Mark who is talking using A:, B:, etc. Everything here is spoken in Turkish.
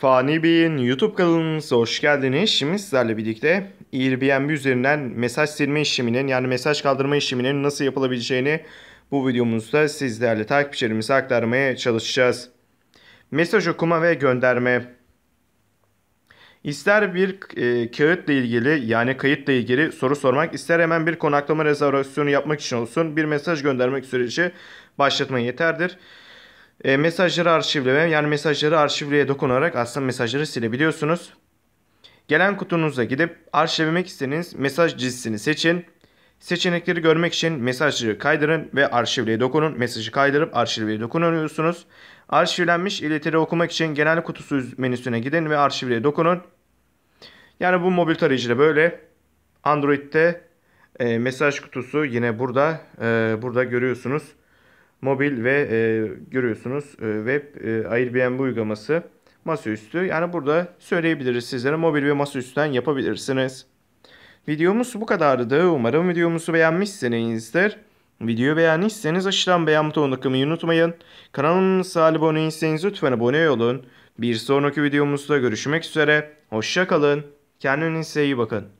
A: Fani Bey'in YouTube kanalımıza hoş geldiniz. Şimdi sizlerle birlikte Airbnb üzerinden mesaj silme işleminin yani mesaj kaldırma işleminin nasıl yapılabileceğini bu videomuzda sizlerle değerli takipçilerimize aktarmaya çalışacağız. Mesaj okuma ve gönderme İster bir e, kağıtla ilgili yani kayıtla ilgili soru sormak, ister hemen bir konaklama rezervasyonu yapmak için olsun bir mesaj göndermek süreci başlatmaya yeterdir. E, mesajları arşivleme yani mesajları arşivleye dokunarak aslında mesajları silebiliyorsunuz. Gelen kutunuza gidip arşivlemek istediğiniz mesaj cinsini seçin. Seçenekleri görmek için mesajları kaydırın ve arşivleye dokunun. Mesajı kaydırıp arşivleye dokunuyorsunuz. Arşivlenmiş iletileri okumak için genel kutusu menüsüne gidin ve arşivleye dokunun. Yani bu mobil tarayıcıda böyle. Android'de e, mesaj kutusu yine burada. E, burada görüyorsunuz mobil ve e, görüyorsunuz e, web e, Airbnb uygulaması masaüstü. Yani burada söyleyebiliriz sizlere mobil ve masaüstünden yapabilirsiniz. Videomuz bu kadardı. Umarım videomuzu beğenmişsinizdir. Videoyu beğendiyseniz aşağıdan beğen butonuna kımayı unutmayın. Kanalımıza abone değilseniz lütfen abone olun. Bir sonraki videomuzda görüşmek üzere. hoşçakalın kalın. Kendinize iyi bakın.